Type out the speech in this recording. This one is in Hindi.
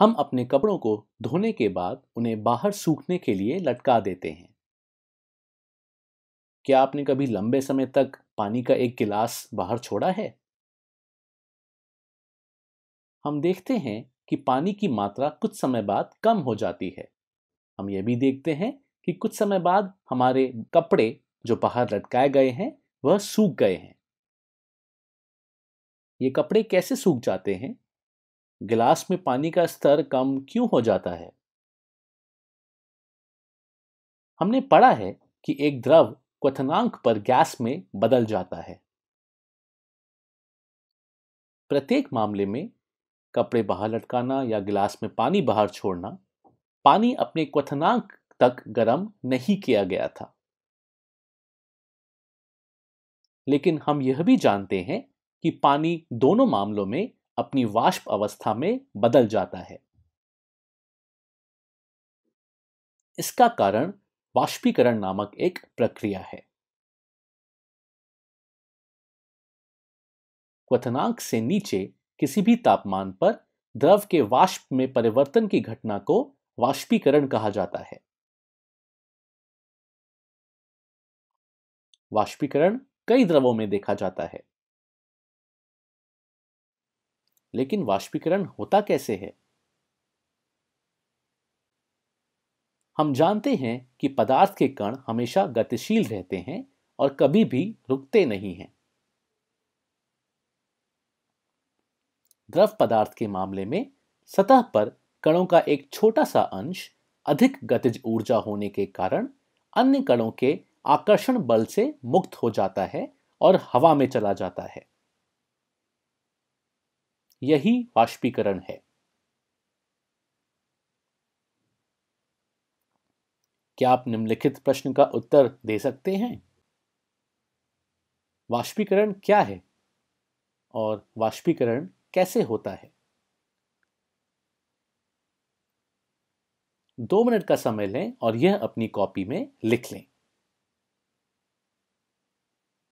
हम अपने कपड़ों को धोने के बाद उन्हें बाहर सूखने के लिए लटका देते हैं क्या आपने कभी लंबे समय तक पानी का एक गिलास बाहर छोड़ा है हम देखते हैं कि पानी की मात्रा कुछ समय बाद कम हो जाती है हम यह भी देखते हैं कि कुछ समय बाद हमारे कपड़े जो बाहर लटकाए गए हैं वह सूख गए हैं ये कपड़े कैसे सूख जाते हैं गिलास में पानी का स्तर कम क्यों हो जाता है हमने पढ़ा है कि एक द्रव क्वथनांक पर गैस में बदल जाता है प्रत्येक मामले में कपड़े बाहर लटकाना या गिलास में पानी बाहर छोड़ना पानी अपने क्वथनांक तक गर्म नहीं किया गया था लेकिन हम यह भी जानते हैं कि पानी दोनों मामलों में अपनी वाष्प अवस्था में बदल जाता है इसका कारण वाष्पीकरण नामक एक प्रक्रिया है क्वथनांक से नीचे किसी भी तापमान पर द्रव के वाष्प में परिवर्तन की घटना को वाष्पीकरण कहा जाता है वाष्पीकरण कई द्रवों में देखा जाता है लेकिन वाष्पीकरण होता कैसे है हम जानते हैं कि पदार्थ के कण हमेशा गतिशील रहते हैं और कभी भी रुकते नहीं हैं द्रव पदार्थ के मामले में सतह पर कणों का एक छोटा सा अंश अधिक गतिज ऊर्जा होने के कारण अन्य कणों के आकर्षण बल से मुक्त हो जाता है और हवा में चला जाता है यही वाष्पीकरण है क्या आप निम्नलिखित प्रश्न का उत्तर दे सकते हैं वाष्पीकरण क्या है और वाष्पीकरण कैसे होता है दो मिनट का समय लें और यह अपनी कॉपी में लिख लें